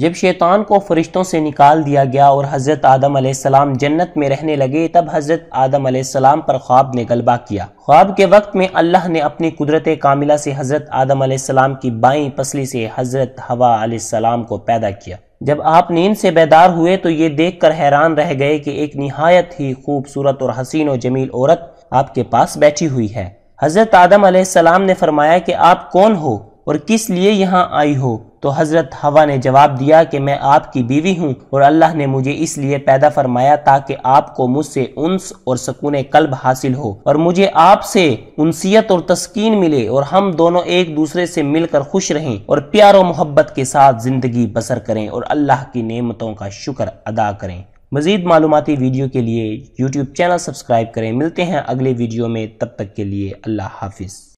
जब शैतान को फरिश्तों से निकाल दिया गया और हज़रत आदम आसमाम जन्नत में रहने लगे तब हज़रत आदम आसमाम पर ख्वाब ने गलबा किया ख्वाब के वक्त में अल्लाह ने अपनी कुदरत कामिला से हज़रत आदम आसमाम की बाई पसली से हज़रत हवा आसमाम को पैदा किया जब आप नींद से बेदार हुए तो ये देख कर हैरान रह गए कि एक नहायत ही खूबसूरत और हसीन और जमील औरत आपके पास बैठी हुई है हज़रत आदम आसमाम ने फरमाया कि आप कौन हो और किस लिए यहाँ आई हो तो हज़रत हवा ने जवाब दिया कि मैं आपकी बीवी हूँ और अल्लाह ने मुझे इसलिए पैदा फरमाया ताकि आपको मुझसे उन्स और सकून कल्ब हासिल हो और मुझे आपसे उनसीत और तस्कीन मिले और हम दोनों एक दूसरे से मिलकर खुश रहें और प्यार और मोहब्बत के साथ ज़िंदगी बसर करें और अल्लाह की नेमतों का शुक्र अदा करें मज़ीद मालूमती वीडियो के लिए यूट्यूब चैनल सब्सक्राइब करें मिलते हैं अगले वीडियो में तब तक के लिए अल्लाह हाफिज़